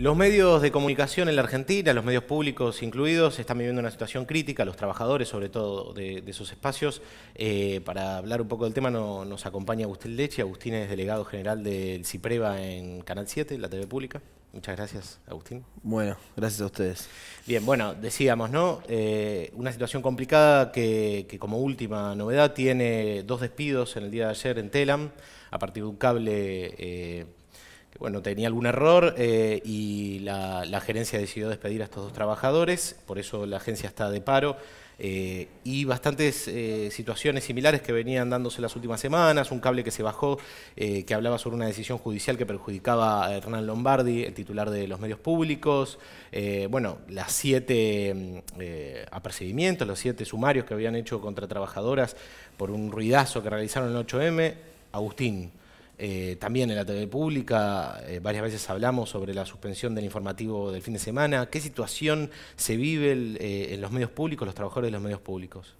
Los medios de comunicación en la Argentina, los medios públicos incluidos, están viviendo una situación crítica, los trabajadores sobre todo de, esos espacios. Eh, para hablar un poco del tema nos acompaña Agustín Leche, Agustín es delegado general del CIPREVA en Canal 7, la TV pública. Muchas gracias, Agustín. Bueno, gracias a ustedes. Bien, bueno, decíamos, ¿no? Eh, una situación complicada que, como última novedad tiene dos despidos en el día de ayer en Telam a partir de un cable... Eh, bueno, tenía algún error eh, y la, gerencia decidió despedir a estos dos trabajadores, por eso la agencia está de paro. Eh, y bastantes eh, situaciones similares que venían dándose las últimas semanas, un cable que se bajó que hablaba sobre una decisión judicial que perjudicaba a Hernán Lombardi, el titular de los medios públicos, bueno, las siete mm, apercibimientos, los siete sumarios que habían hecho contra trabajadoras por un ruidazo que realizaron el 8M, Agustín, eh, también en la TV pública, eh, varias veces hablamos sobre la suspensión del informativo del fin de semana. ¿Qué situación se vive eh, en los medios públicos, los trabajadores de los medios públicos?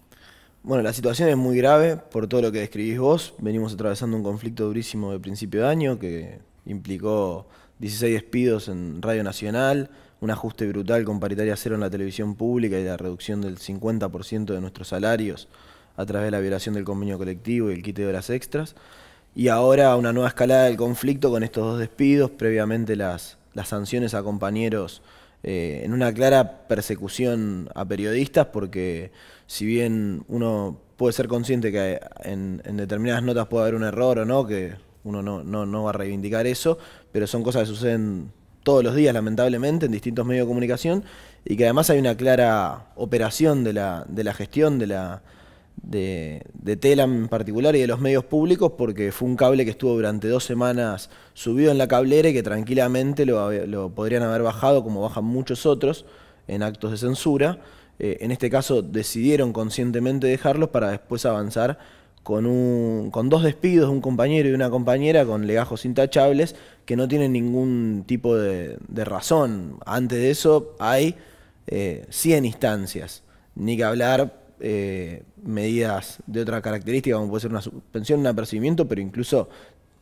Bueno, la situación es muy grave por todo lo que describís vos. Venimos atravesando un conflicto durísimo de principio de año que implicó 16 despidos en Radio Nacional, un ajuste brutal con paritaria cero en la televisión pública y la reducción del 50% de nuestros salarios a través de la violación del convenio colectivo y el quite de horas extras y ahora una nueva escalada del conflicto con estos dos despidos, previamente las, las sanciones a compañeros eh, en una clara persecución a periodistas, porque si bien uno puede ser consciente que en, determinadas notas puede haber un error o no, que uno no, no va a reivindicar eso, pero son cosas que suceden todos los días, lamentablemente, en distintos medios de comunicación, y que además hay una clara operación de la, de la gestión, de la de, Telam en particular y de los medios públicos porque fue un cable que estuvo durante dos semanas subido en la cablera y que tranquilamente lo, podrían haber bajado como bajan muchos otros en actos de censura. Eh, en este caso decidieron conscientemente dejarlos para después avanzar con, un, con dos despidos, un compañero y una compañera con legajos intachables que no tienen ningún tipo de, razón. Antes de eso hay 100 eh, instancias. Ni que hablar eh, medidas de otra característica, como puede ser una suspensión, un apercibimiento, pero incluso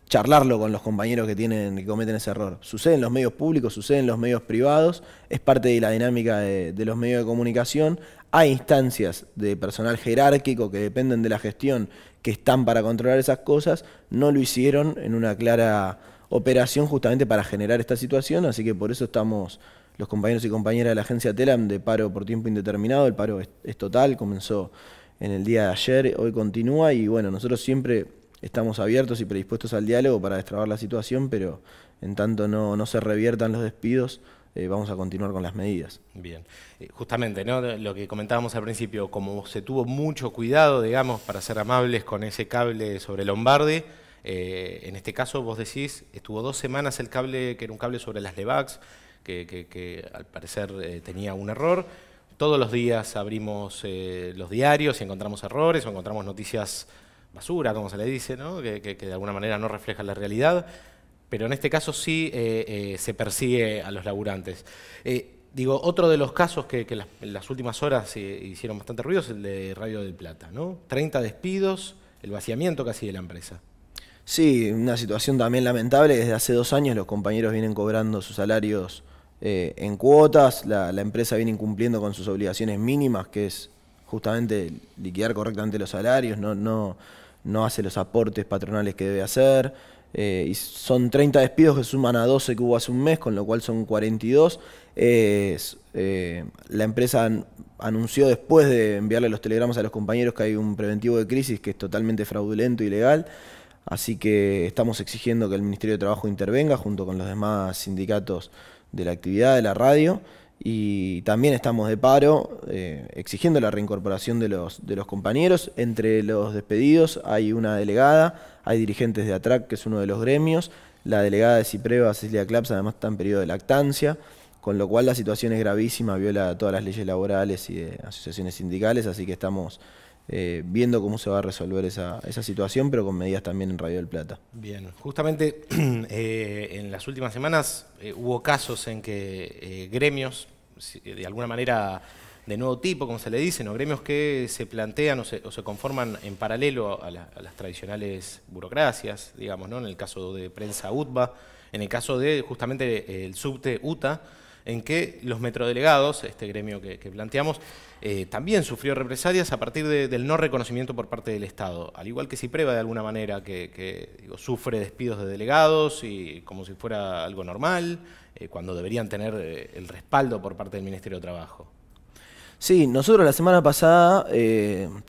charlarlo con los compañeros que tienen cometen ese error. Sucede en los medios públicos, sucede en los medios privados, es parte de la dinámica de los medios de comunicación. Hay instancias de personal jerárquico que dependen de la gestión que están para controlar esas cosas, no lo hicieron en una clara operación justamente para generar esta situación, así que por eso estamos los compañeros y compañeras de la agencia TELAM de paro por tiempo indeterminado. El paro es, total, comenzó en el día de ayer, hoy continúa y bueno, nosotros siempre estamos abiertos y predispuestos al diálogo para destrabar la situación, pero en tanto no, no se reviertan los despidos, eh, vamos a continuar con las medidas. Bien, eh, justamente, ¿no? lo que comentábamos al principio, como se tuvo mucho cuidado, digamos, para ser amables con ese cable sobre Lombardi, eh, en este caso vos decís, estuvo dos semanas el cable, que era un cable sobre las Levax, que, al parecer eh, tenía un error. Todos los días abrimos eh, los diarios y encontramos errores o encontramos noticias basura, como se le dice, que, de alguna manera no refleja la realidad, pero en este caso sí eh, se persigue a los laburantes. digo, otro de los casos que, en las, últimas horas hicieron bastante ruido es el de Radio del Plata, ¿no? 30 despidos, el vaciamiento casi de la empresa. Sí, una situación también lamentable. Desde hace dos años los compañeros vienen cobrando sus salarios eh, en cuotas, la, empresa viene incumpliendo con sus obligaciones mínimas, que es justamente liquidar correctamente los salarios, no, no, hace los aportes patronales que debe hacer. Eh, y son 30 despidos que suman a 12 que hubo hace un mes, con lo cual son 42. Eh, la empresa anunció después de enviarle los telegramas a los compañeros que hay un preventivo de crisis que es totalmente fraudulento y ilegal. Así que estamos exigiendo que el Ministerio de Trabajo intervenga junto con los demás sindicatos de la actividad de la radio y también estamos de paro eh, exigiendo la reincorporación de los, de los compañeros. Entre los despedidos hay una delegada, hay dirigentes de ATRAC, que es uno de los gremios, la delegada de CIPREVA, Cecilia Claps, además está en periodo de lactancia, con lo cual la situación es gravísima, viola todas las leyes laborales y de asociaciones sindicales, así que estamos eh, viendo cómo se va a resolver esa, esa, situación, pero con medidas también en Radio del Plata. Bien, justamente eh, en las últimas semanas eh, hubo casos en que gremios, de alguna manera de nuevo tipo, como se le dice, ¿no? gremios que se plantean o se, conforman en paralelo a, las tradicionales burocracias, digamos, ¿no? en el caso de prensa UTBA, en el caso de justamente el subte UTA, en que los metrodelegados, este gremio que, planteamos, eh, también sufrió represalias a partir del no reconocimiento por parte del Estado, al igual que si prueba de alguna manera, que, sufre despidos de delegados y como si fuera algo normal, eh, cuando deberían tener eh, el respaldo por parte del Ministerio de Trabajo. Sí, nosotros la semana pasada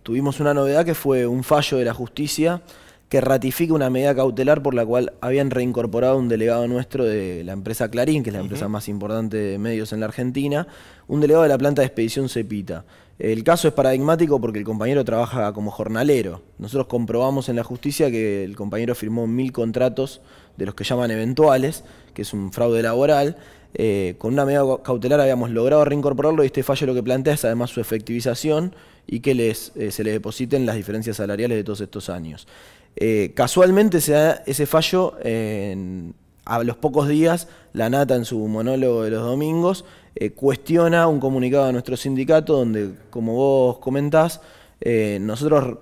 tuvimos una novedad que fue un fallo de la justicia que ratifica una medida cautelar por la cual habían reincorporado un delegado nuestro de la empresa Clarín, que es la empresa más importante de medios en la Argentina, un delegado de la planta de expedición Cepita. El caso es paradigmático porque el compañero trabaja como jornalero. Nosotros comprobamos en la justicia que el compañero firmó mil contratos de los que llaman eventuales, que es un fraude laboral. Eh, con una medida cautelar habíamos logrado reincorporarlo y este fallo lo que plantea es además su efectivización y que eh, se le depositen las diferencias salariales de todos estos años. Eh, casualmente se ese fallo en, a los pocos días, la Nata en su monólogo de los domingos eh, cuestiona un comunicado de nuestro sindicato donde, como vos comentás, eh, nosotros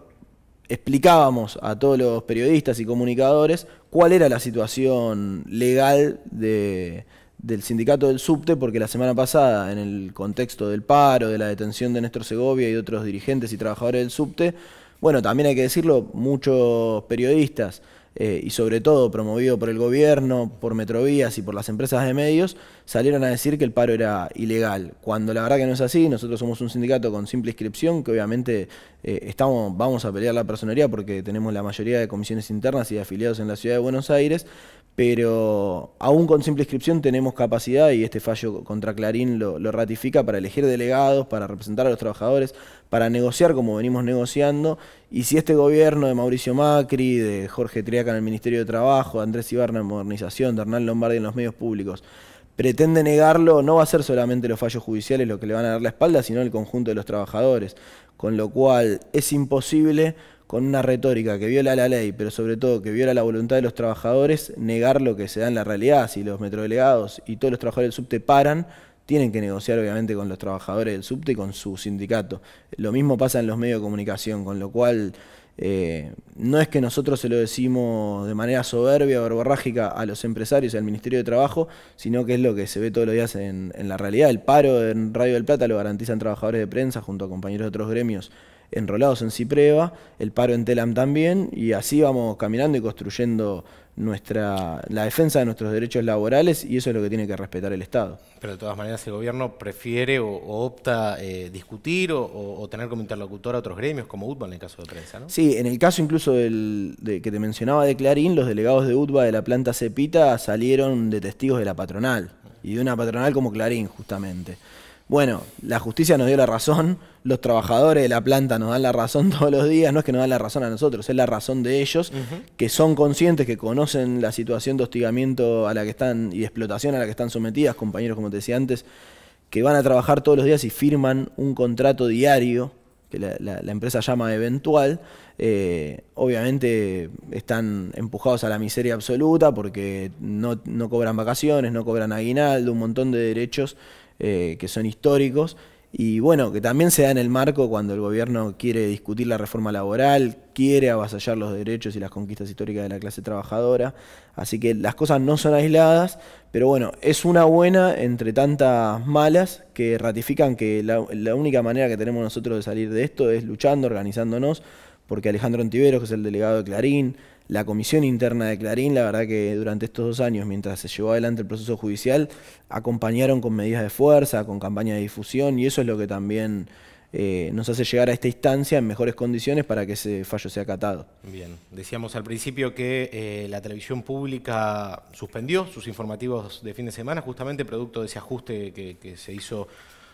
explicábamos a todos los periodistas y comunicadores cuál era la situación legal del sindicato del subte, porque la semana pasada, en el contexto del paro, de la detención de Néstor Segovia y de otros dirigentes y trabajadores del subte, bueno, también hay que decirlo, muchos periodistas eh, y sobre todo promovido por el gobierno, por Metrovías y por las empresas de medios, salieron a decir que el paro era ilegal, cuando la verdad que no es así, nosotros somos un sindicato con simple inscripción, que obviamente eh, estamos, vamos a pelear la personería porque tenemos la mayoría de comisiones internas y de afiliados en la ciudad de Buenos Aires, pero aún con simple inscripción tenemos capacidad y este fallo contra Clarín lo, lo ratifica para elegir delegados, para representar a los trabajadores, para negociar como venimos negociando, y si este gobierno de Mauricio Macri, de Jorge Triaca, en el Ministerio de Trabajo, Andrés Ibarna en Modernización, de Hernán Lombardi en los medios públicos, pretende negarlo, no va a ser solamente los fallos judiciales los que le van a dar la espalda, sino el conjunto de los trabajadores. Con lo cual es imposible con una retórica que viola la ley, pero sobre todo que viola la voluntad de los trabajadores, negar lo que se da en la realidad. Si los metrodelegados y todos los trabajadores del subte paran, tienen que negociar obviamente con los trabajadores del subte y con su sindicato. Lo mismo pasa en los medios de comunicación, con lo cual eh, no es que nosotros se lo decimos de manera soberbia o verborrágica a los empresarios y al Ministerio de Trabajo, sino que es lo que se ve todos los días en, en la realidad. El paro en Radio del Plata lo garantizan trabajadores de prensa junto a compañeros de otros gremios enrolados en CIPREVA, el paro en TELAM también, y así vamos caminando y construyendo nuestra, la defensa de nuestros derechos laborales y eso es lo que tiene que respetar el Estado. Pero de todas maneras el gobierno prefiere o, opta eh, discutir o, tener como interlocutor a otros gremios como UTBA en el caso de prensa, ¿no? Sí, en el caso incluso del, que te mencionaba de Clarín, los delegados de UTBA de la planta Cepita salieron de testigos de la patronal y de una patronal como Clarín justamente bueno, la justicia nos dio la razón, los trabajadores de la planta nos dan la razón todos los días, no es que nos dan la razón a nosotros, es la razón de ellos, que son conscientes, que conocen la situación de hostigamiento a la que están y explotación a la que están sometidas, compañeros, como te decía antes, que van a trabajar todos los días y firman un contrato diario que la, empresa llama eventual, eh, obviamente están empujados a la miseria absoluta porque no, no cobran vacaciones, no cobran aguinaldo, un montón de derechos eh, que son históricos. Y bueno, que también se da en el marco cuando el gobierno quiere discutir la reforma laboral, quiere avasallar los derechos y las conquistas históricas de la clase trabajadora. Así que las cosas no son aisladas, pero bueno, es una buena entre tantas malas que ratifican que la, única manera que tenemos nosotros de salir de esto es luchando, organizándonos, porque Alejandro Antivero, que es el delegado de Clarín, la comisión interna de Clarín, la verdad que durante estos dos años, mientras se llevó adelante el proceso judicial, acompañaron con medidas de fuerza, con campañas de difusión, y eso es lo que también eh, nos hace llegar a esta instancia en mejores condiciones para que ese fallo sea acatado. Bien, decíamos al principio que eh, la televisión pública suspendió sus informativos de fin de semana, justamente producto de ese ajuste que se hizo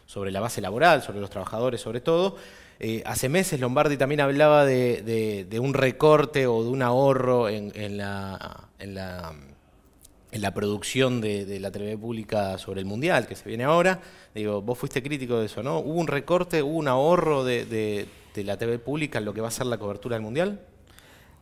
sobre la base laboral, sobre los trabajadores sobre todo. Eh, hace meses Lombardi también hablaba de, un recorte o de un ahorro en, la, producción de, de, la TV pública sobre el Mundial que se viene ahora. Digo, vos fuiste crítico de eso, ¿no? ¿Hubo un recorte, hubo un ahorro de, la TV pública en lo que va a ser la cobertura del Mundial?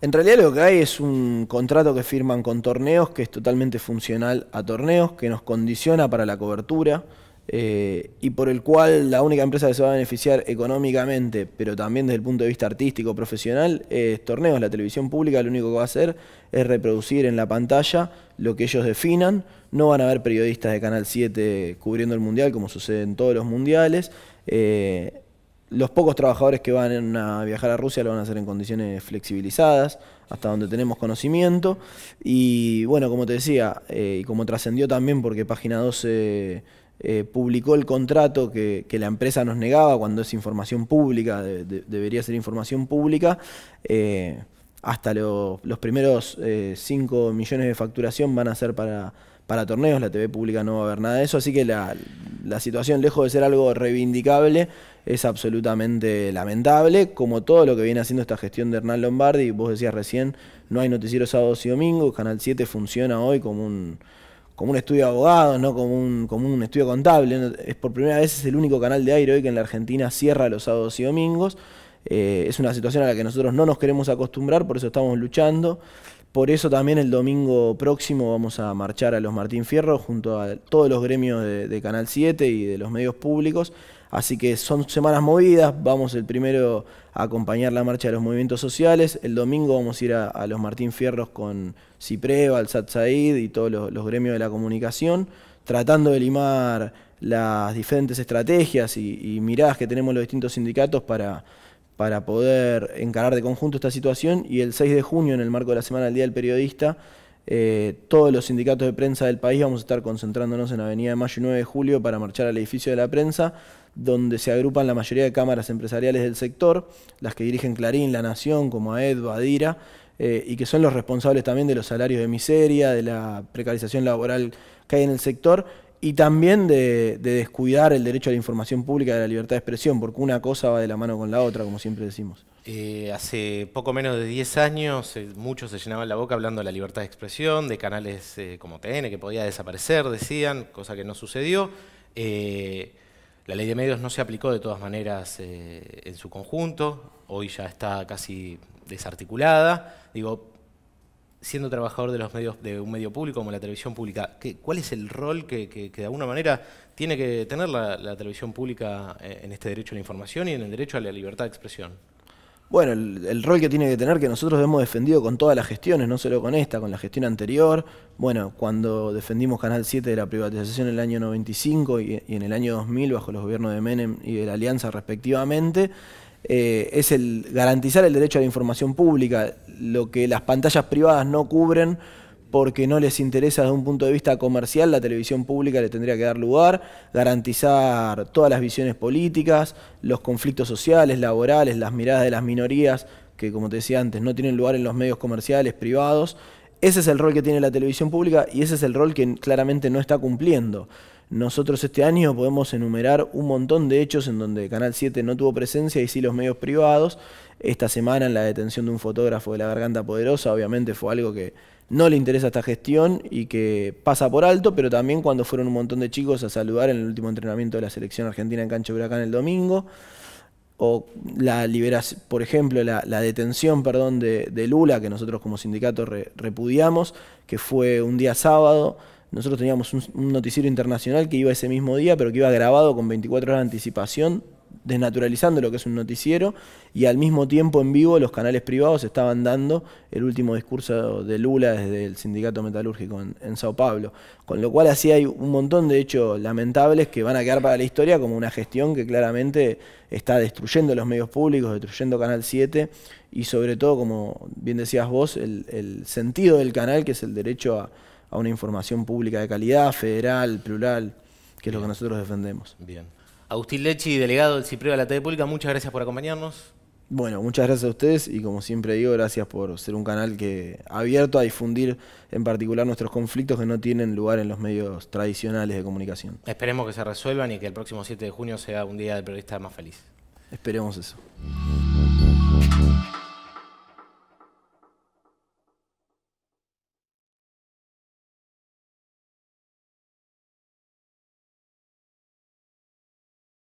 En realidad lo que hay es un contrato que firman con torneos que es totalmente funcional a torneos, que nos condiciona para la cobertura. Eh, y por el cual la única empresa que se va a beneficiar económicamente, pero también desde el punto de vista artístico, profesional, es torneos. La televisión pública lo único que va a hacer es reproducir en la pantalla lo que ellos definan. No van a haber periodistas de Canal 7 cubriendo el mundial, como sucede en todos los mundiales. Eh, los pocos trabajadores que van a viajar a Rusia lo van a hacer en condiciones flexibilizadas, hasta donde tenemos conocimiento. Y bueno, como te decía, eh, y como trascendió también porque Página 12 eh, publicó el contrato que, la empresa nos negaba cuando es información pública, debería ser información pública. Eh, hasta los primeros 5 eh, millones de facturación van a ser para, torneos, la TV pública no va a ver nada de eso, así que la, situación, lejos de ser algo reivindicable, es absolutamente lamentable, como todo lo que viene haciendo esta gestión de Hernán Lombardi, vos decías recién, no hay noticiero sábados y domingos, Canal 7 funciona hoy como un como un estudio de abogados, no como un, como un estudio contable. Es por primera vez es el único canal de aire hoy que en la Argentina cierra los sábados y domingos. Eh, es una situación a la que nosotros no nos queremos acostumbrar, por eso estamos luchando. Por eso también el domingo próximo vamos a marchar a los Martín Fierro junto a todos los gremios de Canal 7 y de los medios públicos Así que son semanas movidas, vamos el primero a acompañar la marcha de los movimientos sociales, el domingo vamos a ir a, los Martín Fierros con Cipreva, al Said y todos los, gremios de la comunicación, tratando de limar las diferentes estrategias y, miradas que tenemos los distintos sindicatos para, para poder encarar de conjunto esta situación y el 6 de junio, en el marco de la Semana del Día del Periodista, eh, todos los sindicatos de prensa del país vamos a estar concentrándonos en Avenida de Mayo y 9 de Julio para marchar al edificio de la prensa, donde se agrupan la mayoría de cámaras empresariales del sector, las que dirigen Clarín, La Nación, como AED, Badira, eh, y que son los responsables también de los salarios de miseria, de la precarización laboral que hay en el sector, y también de, descuidar el derecho a la información pública y a la libertad de expresión, porque una cosa va de la mano con la otra, como siempre decimos. Eh, hace poco menos de 10 años eh, muchos se llenaban la boca hablando de la libertad de expresión, de canales eh, como TN que podía desaparecer, decían, cosa que no sucedió. la ley de medios no se aplicó de todas maneras en su conjunto, hoy ya está casi desarticulada. Digo, siendo trabajador de los medios de un medio público como la televisión pública, ¿cuál es el rol que, de alguna manera tiene que tener la, televisión pública eh, en este derecho a la información y en el derecho a la libertad de expresión? Bueno, el, rol que tiene que tener, que nosotros hemos defendido con todas las gestiones, no solo con esta, con la gestión anterior, bueno, cuando defendimos Canal 7 de la privatización en el año 95 y, y en el año 2000 bajo los gobiernos de Menem y de la Alianza respectivamente, eh, es el garantizar el derecho a la información pública, lo que las pantallas privadas no cubren porque no les interesa desde un punto de vista comercial, la televisión pública le tendría que dar lugar, garantizar todas las visiones políticas, los conflictos sociales, laborales, las miradas de las minorías, que como te decía antes, no tienen lugar en los medios comerciales, privados. Ese es el rol que tiene la televisión pública y ese es el rol que claramente no está cumpliendo. Nosotros este año podemos enumerar un montón de hechos en donde Canal 7 no tuvo presencia y sí los medios privados. Esta semana en la detención de un fotógrafo de la Garganta Poderosa, obviamente fue algo que no le interesa esta gestión y que pasa por alto, pero también cuando fueron un montón de chicos a saludar en el último entrenamiento de la selección argentina en Cancha Huracán el domingo. O la liberación, por ejemplo, la, detención perdón, de, Lula, que nosotros como sindicato repudiamos, que fue un día sábado nosotros teníamos un, noticiero internacional que iba ese mismo día, pero que iba grabado con 24 horas de anticipación, desnaturalizando lo que es un noticiero, y al mismo tiempo en vivo los canales privados estaban dando el último discurso de Lula desde el sindicato metalúrgico en, Sao Paulo. Con lo cual así hay un montón de hechos lamentables que van a quedar para la historia como una gestión que claramente está destruyendo los medios públicos, destruyendo Canal 7 y sobre todo, como bien decías vos, el sentido del canal que es el derecho a a una información pública de calidad, federal, plural, que es lo que nosotros defendemos. Bien. Agustín Lechi, delegado del cipriota de la TV Pública, muchas gracias por acompañarnos. Bueno, muchas gracias a ustedes y como siempre digo, gracias por ser un canal que abierto a difundir en particular nuestros conflictos que no tienen lugar en los medios tradicionales de comunicación. Esperemos que se resuelvan y que el próximo 7 de junio sea un día del periodista más feliz. Esperemos eso.